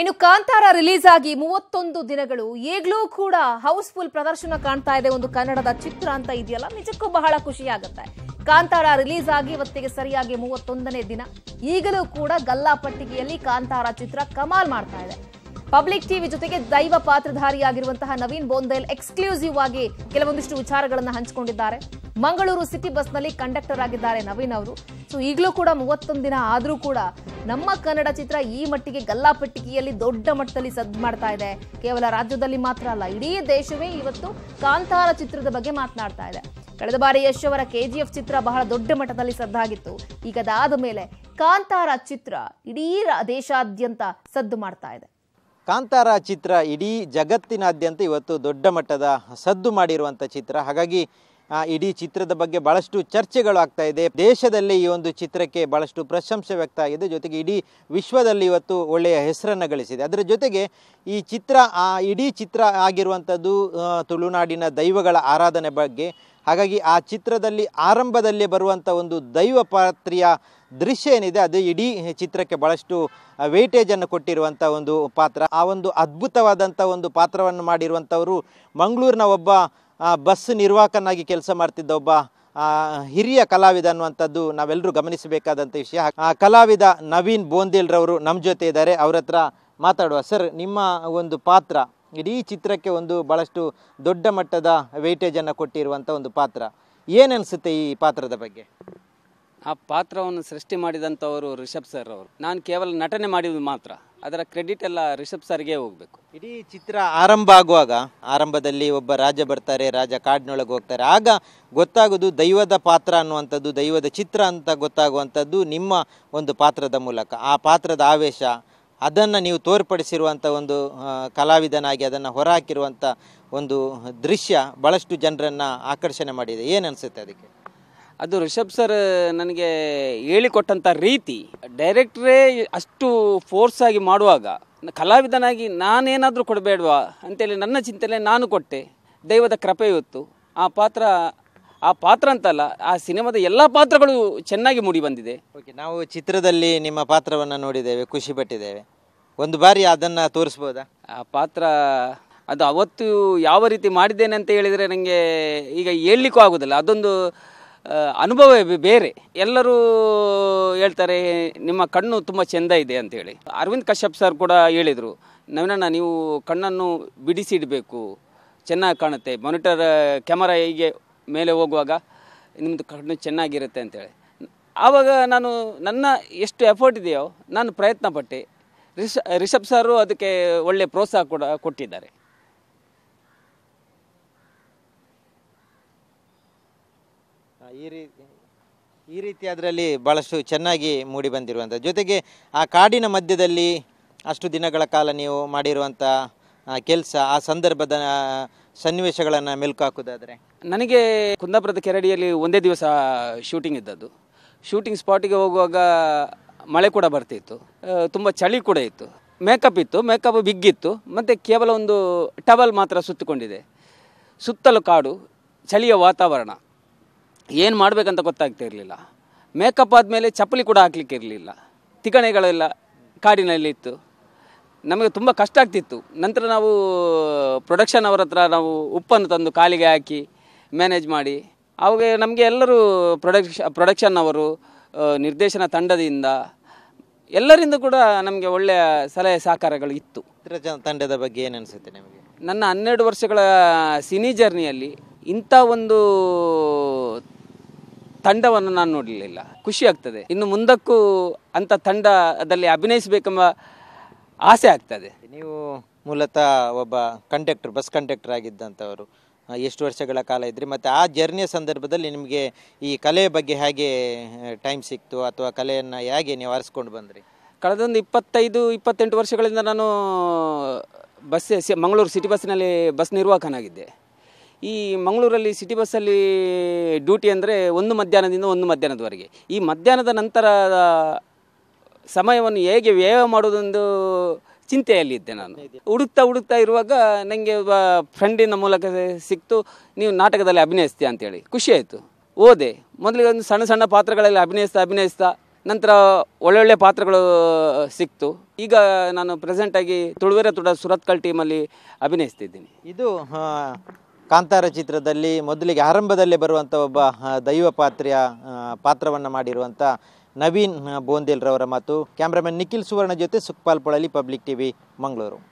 ಇನ್ನು ಕಾಂತಾರ ರಿಲೀಸ್ ಆಗಿ ಮೂವತ್ತೊಂದು ದಿನಗಳು ಈಗಲೂ ಕೂಡ ಹೌಸ್ಫುಲ್ ಪ್ರದರ್ಶನ ಕಾಣ್ತಾ ಇದೆ ಒಂದು ಕನ್ನಡದ ಚಿತ್ರ ಅಂತ ಇದೆಯಲ್ಲ ನಿಜಕ್ಕೂ ಬಹಳ ಖುಷಿಯಾಗುತ್ತೆ ಕಾಂತಾರ ರಿಲೀಸ್ ಆಗಿ ಇವತ್ತಿಗೆ ಸರಿಯಾಗಿ ಮೂವತ್ತೊಂದನೇ ದಿನ ಈಗಲೂ ಕೂಡ ಪಟ್ಟಿಗೆಯಲ್ಲಿ ಕಾಂತಾರ ಚಿತ್ರ ಕಮಾಲ್ ಮಾಡ್ತಾ ಇದೆ ಪಬ್ಲಿಕ್ ಟಿವಿ ಜೊತೆಗೆ ದೈವ ಪಾತ್ರಧಾರಿಯಾಗಿರುವಂತಹ ನವೀನ್ ಬೋಂದೇಲ್ ಎಕ್ಸ್ಕ್ಲೂಸಿವ್ ಆಗಿ ಕೆಲವೊಂದಿಷ್ಟು ವಿಚಾರಗಳನ್ನು ಹಂಚಿಕೊಂಡಿದ್ದಾರೆ ಮಂಗಳೂರು ಸಿಟಿ ಬಸ್ನಲ್ಲಿ ಕಂಡಕ್ಟರ್ ಆಗಿದ್ದಾರೆ ನವೀನ್ ಅವರು ಸೊ ಈಗಲೂ ಕೂಡ ಮೂವತ್ತೊಂದು ದಿನ ಆದರೂ ಕೂಡ ನಮ್ಮ ಕನ್ನಡ ಚಿತ್ರ ಈ ಮಟ್ಟಿಗೆ ಗಲ್ಲಾಪೆಟ್ಟಿಗೆಯಲ್ಲಿ ದೊಡ್ಡ ಮಟ್ಟದಲ್ಲಿ ಸದ್ದು ಮಾಡ್ತಾ ಇದೆ ಕೇವಲ ರಾಜ್ಯದಲ್ಲಿ ಮಾತ್ರ ಅಲ್ಲ ಇಡೀ ದೇಶವೇ ಇವತ್ತು ಕಾಂತಾರ ಚಿತ್ರದ ಬಗ್ಗೆ ಮಾತನಾಡ್ತಾ ಇದೆ ಕಳೆದ ಬಾರಿ ಯಶ್ ಅವರ ಕೆಜಿಎಫ್ ಚಿತ್ರ ಬಹಳ ದೊಡ್ಡ ಮಟ್ಟದಲ್ಲಿ ಸದ್ದಾಗಿತ್ತು ಈಗ ಅದಾದ ಮೇಲೆ ಕಾಂತಾರ ಚಿತ್ರ ಇಡೀ ದೇಶಾದ್ಯಂತ ಸದ್ದು ಮಾಡ್ತಾ ಇದೆ ಕಾಂತಾರ ಚಿತ್ರ ಇಡೀ ಜಗತ್ತಿನಾದ್ಯಂತ ಇವತ್ತು ದೊಡ್ಡ ಮಟ್ಟದ ಸದ್ದು ಮಾಡಿರುವಂಥ ಚಿತ್ರ ಹಾಗಾಗಿ ಇಡೀ ಚಿತ್ರದ ಬಗ್ಗೆ ಬಹಳಷ್ಟು ಚರ್ಚೆಗಳು ಆಗ್ತಾ ಇದೆ ದೇಶದಲ್ಲಿ ಈ ಒಂದು ಚಿತ್ರಕ್ಕೆ ಬಹಳಷ್ಟು ಪ್ರಶಂಸೆ ವ್ಯಕ್ತ ಆಗಿದೆ ಜೊತೆಗೆ ಇಡೀ ವಿಶ್ವದಲ್ಲಿ ಇವತ್ತು ಒಳ್ಳೆಯ ಹೆಸರನ್ನು ಗಳಿಸಿದೆ ಅದರ ಜೊತೆಗೆ ಈ ಚಿತ್ರ ಆ ಇಡೀ ಚಿತ್ರ ಆಗಿರುವಂಥದ್ದು ತುಳುನಾಡಿನ ದೈವಗಳ ಆರಾಧನೆ ಬಗ್ಗೆ ಹಾಗಾಗಿ ಆ ಚಿತ್ರದಲ್ಲಿ ಆರಂಭದಲ್ಲಿ ಬರುವಂಥ ಒಂದು ದೈವ ಪಾತ್ರೆಯ ದೃಶ್ಯ ಏನಿದೆ ಅದು ಇಡೀ ಚಿತ್ರಕ್ಕೆ ಬಹಳಷ್ಟು ವೇಟೇಜನ್ನು ಕೊಟ್ಟಿರುವಂಥ ಒಂದು ಪಾತ್ರ ಆ ಒಂದು ಅದ್ಭುತವಾದಂಥ ಒಂದು ಪಾತ್ರವನ್ನು ಮಾಡಿರುವಂಥವರು ಮಂಗಳೂರಿನ ಒಬ್ಬ ಬಸ್ ನಿರ್ವಾಹಕನಾಗಿ ಕೆಲಸ ಮಾಡ್ತಿದ್ದ ಒಬ್ಬ ಹಿರಿಯ ಕಲಾವಿದ ಅನ್ನುವಂಥದ್ದು ನಾವೆಲ್ಲರೂ ಗಮನಿಸಬೇಕಾದಂಥ ವಿಷಯ ಕಲಾವಿದ ನವೀನ್ ಬೋಂದೇಲ್ರವರು ನಮ್ಮ ಜೊತೆ ಇದ್ದಾರೆ ಅವ್ರ ಹತ್ರ ಮಾತಾಡುವ ಸರ್ ನಿಮ್ಮ ಒಂದು ಪಾತ್ರ ಇಡೀ ಚಿತ್ರಕ್ಕೆ ಒಂದು ಭಾಳಷ್ಟು ದೊಡ್ಡ ಮಟ್ಟದ ವೆಯ್ಟೇಜನ್ನು ಕೊಟ್ಟಿರುವಂಥ ಒಂದು ಪಾತ್ರ ಏನನ್ಸುತ್ತೆ ಈ ಪಾತ್ರದ ಬಗ್ಗೆ ಆ ಪಾತ್ರವನ್ನು ಸೃಷ್ಟಿ ಮಾಡಿದಂಥವರು ರಿಷಬ್ ಸರ್ ಅವರು ನಾನು ಕೇವಲ ನಟನೆ ಮಾಡಿದ್ದು ಮಾತ್ರ ಅದರ ಕ್ರೆಡಿಟ್ ಎಲ್ಲ ರಿಷಬ್ ಸರ್ಗೆ ಹೋಗಬೇಕು ಇಡೀ ಚಿತ್ರ ಆರಂಭ ಆಗುವಾಗ ಆರಂಭದಲ್ಲಿ ಒಬ್ಬ ರಾಜ ಬರ್ತಾರೆ ರಾಜ ಕಾಡಿನೊಳಗೆ ಹೋಗ್ತಾರೆ ಆಗ ಗೊತ್ತಾಗೋದು ದೈವದ ಪಾತ್ರ ಅನ್ನುವಂಥದ್ದು ದೈವದ ಚಿತ್ರ ಅಂತ ಗೊತ್ತಾಗುವಂಥದ್ದು ನಿಮ್ಮ ಒಂದು ಪಾತ್ರದ ಮೂಲಕ ಆ ಪಾತ್ರದ ಆವೇಶ ಅದನ್ನು ನೀವು ತೋರ್ಪಡಿಸಿರುವಂಥ ಒಂದು ಕಲಾವಿದನಾಗಿ ಅದನ್ನು ಹೊರಹಾಕಿರುವಂಥ ಒಂದು ದೃಶ್ಯ ಭಾಳಷ್ಟು ಜನರನ್ನು ಆಕರ್ಷಣೆ ಮಾಡಿದೆ ಏನು ಅನಿಸುತ್ತೆ ಅದಕ್ಕೆ ಅದು ರಿಷಬ್ ಸರ್ ನನಗೆ ಹೇಳಿಕೊಟ್ಟಂಥ ರೀತಿ ಡೈರೆಕ್ಟ್ರೇ ಅಷ್ಟು ಫೋರ್ಸ್ ಆಗಿ ಮಾಡುವಾಗ ಕಲಾವಿದನಾಗಿ ನಾನೇನಾದರೂ ಕೊಡಬೇಡವಾ ಅಂತೇಳಿ ನನ್ನ ಚಿಂತನೆ ನಾನು ಕೊಟ್ಟೆ ದೈವದ ಕೃಪೆ ಇವತ್ತು ಆ ಪಾತ್ರ ಆ ಪಾತ್ರ ಅಂತಲ್ಲ ಆ ಸಿನಿಮಾದ ಎಲ್ಲ ಪಾತ್ರಗಳು ಚೆನ್ನಾಗಿ ಮೂಡಿ ಬಂದಿದೆ ಓಕೆ ನಾವು ಚಿತ್ರದಲ್ಲಿ ನಿಮ್ಮ ಪಾತ್ರವನ್ನು ನೋಡಿದ್ದೇವೆ ಖುಷಿ ಪಟ್ಟಿದ್ದೇವೆ ಒಂದು ಬಾರಿ ಅದನ್ನು ತೋರಿಸ್ಬೋದಾ ಆ ಪಾತ್ರ ಅದು ಅವತ್ತು ಯಾವ ರೀತಿ ಮಾಡಿದ್ದೇನೆ ಅಂತ ಹೇಳಿದರೆ ನನಗೆ ಈಗ ಹೇಳಲಿಕ್ಕೂ ಆಗೋದಿಲ್ಲ ಅದೊಂದು ಅನುಭವ ಬೇರೆ ಎಲ್ಲರೂ ಹೇಳ್ತಾರೆ ನಿಮ್ಮ ಕಣ್ಣು ತುಂಬ ಚೆಂದ ಇದೆ ಅಂತೇಳಿ ಅರವಿಂದ್ ಕಶ್ಯಪ್ ಸರ್ ಕೂಡ ಹೇಳಿದರು ನವೀನಣ್ಣ ನೀವು ಕಣ್ಣನ್ನು ಬಿಡಿಸಿಡಬೇಕು ಚೆನ್ನಾಗಿ ಕಾಣುತ್ತೆ ಮಾನಿಟರ್ ಕ್ಯಾಮರಾ ಹೀಗೆ ಮೇಲೆ ಹೋಗುವಾಗ ನಿಮ್ಮದು ಕಣ್ಣು ಚೆನ್ನಾಗಿರುತ್ತೆ ಅಂತೇಳಿ ಆವಾಗ ನಾನು ನನ್ನ ಎಷ್ಟು ಎಫರ್ಟ್ ಇದೆಯೋ ನಾನು ಪ್ರಯತ್ನ ಪಟ್ಟೆ ರಿಷ ರಿಷಬ್ ಸಾರು ಅದಕ್ಕೆ ಒಳ್ಳೆಯ ಪ್ರೋತ್ಸಾಹ ಕೂಡ ಕೊಟ್ಟಿದ್ದಾರೆ ಈ ರೀತಿ ಈ ರೀತಿ ಅದರಲ್ಲಿ ಭಾಳಷ್ಟು ಚೆನ್ನಾಗಿ ಮೂಡಿ ಬಂದಿರುವಂಥ ಜೊತೆಗೆ ಆ ಕಾಡಿನ ಮಧ್ಯದಲ್ಲಿ ಅಷ್ಟು ದಿನಗಳ ಕಾಲ ನೀವು ಮಾಡಿರುವಂಥ ಕೆಲಸ ಆ ಸಂದರ್ಭದ ಸನ್ನಿವೇಶಗಳನ್ನು ಮೆಲುಕು ಹಾಕೋದಾದರೆ ನನಗೆ ಕುಂದಾಪುರದ ಕೆರಡಿಯಲ್ಲಿ ಒಂದೇ ದಿವಸ ಶೂಟಿಂಗ್ ಇದ್ದದ್ದು ಶೂಟಿಂಗ್ ಸ್ಪಾಟಿಗೆ ಹೋಗುವಾಗ ಮಳೆ ಕೂಡ ಬರ್ತಿತ್ತು ತುಂಬ ಚಳಿ ಕೂಡ ಇತ್ತು ಮೇಕಪ್ ಇತ್ತು ಮೇಕಪ್ ಬಿಗ್ಗಿತ್ತು ಮತ್ತು ಕೇವಲ ಒಂದು ಟವಲ್ ಮಾತ್ರ ಸುತ್ತಿಕೊಂಡಿದೆ ಸುತ್ತಲೂ ಕಾಡು ಚಳಿಯ ವಾತಾವರಣ ಏನು ಮಾಡಬೇಕಂತ ಗೊತ್ತಾಗ್ತಾ ಇರಲಿಲ್ಲ ಮೇಕಪ್ ಆದಮೇಲೆ ಚಪ್ಪಲಿ ಕೂಡ ಹಾಕ್ಲಿಕ್ಕೆ ಇರಲಿಲ್ಲ ತಿಕಣೆಗಳೆಲ್ಲ ಕಾಡಿನಲ್ಲಿ ಇತ್ತು ನಮಗೆ ತುಂಬ ಕಷ್ಟ ಆಗ್ತಿತ್ತು ನಂತರ ನಾವು ಪ್ರೊಡಕ್ಷನ್ ಅವರ ಹತ್ರ ನಾವು ಉಪ್ಪನ್ನು ತಂದು ಕಾಲಿಗೆ ಹಾಕಿ ಮ್ಯಾನೇಜ್ ಮಾಡಿ ಅವಾಗ ನಮಗೆ ಎಲ್ಲರೂ ಪ್ರೊಡಕ್ಷ ಪ್ರೊಡಕ್ಷನ್ ಅವರು ನಿರ್ದೇಶನ ತಂಡದಿಂದ ಎಲ್ಲರಿಂದ ಕೂಡ ನಮಗೆ ಒಳ್ಳೆಯ ಸಲಹೆ ಸಹಕಾರಗಳು ಇತ್ತು ತಂಡದ ಬಗ್ಗೆ ಏನು ಅನಿಸುತ್ತೆ ನಿಮಗೆ ನನ್ನ ಹನ್ನೆರಡು ವರ್ಷಗಳ ಸಿನಿ ಜರ್ನಿಯಲ್ಲಿ ಇಂಥ ಒಂದು ತಂಡವನ್ನು ನಾನು ನೋಡಲಿಲ್ಲ ಖುಷಿ ಆಗ್ತದೆ ಇನ್ನು ಮುಂದಕ್ಕೂ ಅಂತ ತಂಡದಲ್ಲಿ ಅಭಿನಯಿಸಬೇಕೆಂಬ ಆಸೆ ಆಗ್ತದೆ ನೀವು ಮೂಲತಃ ಒಬ್ಬ ಕಂಡಕ್ಟರ್ ಬಸ್ ಕಂಡಕ್ಟರ್ ಆಗಿದ್ದಂಥವರು ಎಷ್ಟು ವರ್ಷಗಳ ಕಾಲ ಇದ್ರಿ ಮತ್ತು ಆ ಜರ್ನಿಯ ಸಂದರ್ಭದಲ್ಲಿ ನಿಮಗೆ ಈ ಕಲೆಯ ಬಗ್ಗೆ ಹೇಗೆ ಟೈಮ್ ಸಿಕ್ತು ಅಥವಾ ಕಲೆಯನ್ನು ಹೇಗೆ ನೀವು ಆರಿಸ್ಕೊಂಡು ಬಂದ್ರಿ ಕಳೆದೊಂದು ಇಪ್ಪತ್ತೈದು ಇಪ್ಪತ್ತೆಂಟು ವರ್ಷಗಳಿಂದ ನಾನು ಬಸ್ ಮಂಗಳೂರು ಸಿಟಿ ಬಸ್ನಲ್ಲಿ ಬಸ್ ನಿರ್ವಾಹಕನಾಗಿದ್ದೆ ಈ ಮಂಗಳೂರಲ್ಲಿ ಸಿಟಿ ಬಸ್ಸಲ್ಲಿ ಡ್ಯೂಟಿ ಅಂದರೆ ಒಂದು ಮಧ್ಯಾಹ್ನದಿಂದ ಒಂದು ಮಧ್ಯಾಹ್ನದವರೆಗೆ ಈ ಮಧ್ಯಾಹ್ನದ ನಂತರ ಸಮಯವನ್ನು ಹೇಗೆ ವ್ಯಯ ಮಾಡೋದೊಂದು ಚಿಂತೆಯಲ್ಲಿದ್ದೆ ನಾನು ಹುಡುಕ್ತಾ ಹುಡುಕ್ತಾ ಇರುವಾಗ ನನಗೆ ಒಬ್ಬ ಫ್ರೆಂಡಿನ ಮೂಲಕ ಸಿಕ್ತು ನೀವು ನಾಟಕದಲ್ಲಿ ಅಭಿನಯಿಸ್ತೀಯ ಅಂತೇಳಿ ಖುಷಿ ಓದೆ ಮೊದಲಿಗೆ ಒಂದು ಸಣ್ಣ ಸಣ್ಣ ಪಾತ್ರಗಳಲ್ಲಿ ಅಭಿನಯಿಸ್ತಾ ಅಭಿನಯಿಸ್ತಾ ನಂತರ ಒಳ್ಳೊಳ್ಳೆ ಪಾತ್ರಗಳು ಸಿಕ್ತು ಈಗ ನಾನು ಪ್ರೆಸೆಂಟಾಗಿ ತುಳುವೆರ ತುಡ ಸುರತ್ಕಲ್ ಟೀಮಲ್ಲಿ ಅಭಿನಯಿಸ್ತಿದ್ದೀನಿ ಇದು ಕಾಂತಾರ ಚಿತ್ರದಲ್ಲಿ ಮೊದಲಿಗೆ ಆರಂಭದಲ್ಲೇ ಬರುವಂಥ ಒಬ್ಬ ದೈವ ಪಾತ್ರೆಯ ಪಾತ್ರವನ್ನು ಮಾಡಿರುವಂಥ ನವೀನ್ ಬೋಂದಿಲ್ರವರ ಮಾತು ಕ್ಯಾಮ್ರಾಮನ್ ನಿಖಿಲ್ ಸುವರ್ಣ ಜೊತೆ ಸುಖಪಾಲ್ ಪೊಳಲಿ ಪಬ್ಲಿಕ್ ಟಿವಿ ಮಂಗಳೂರು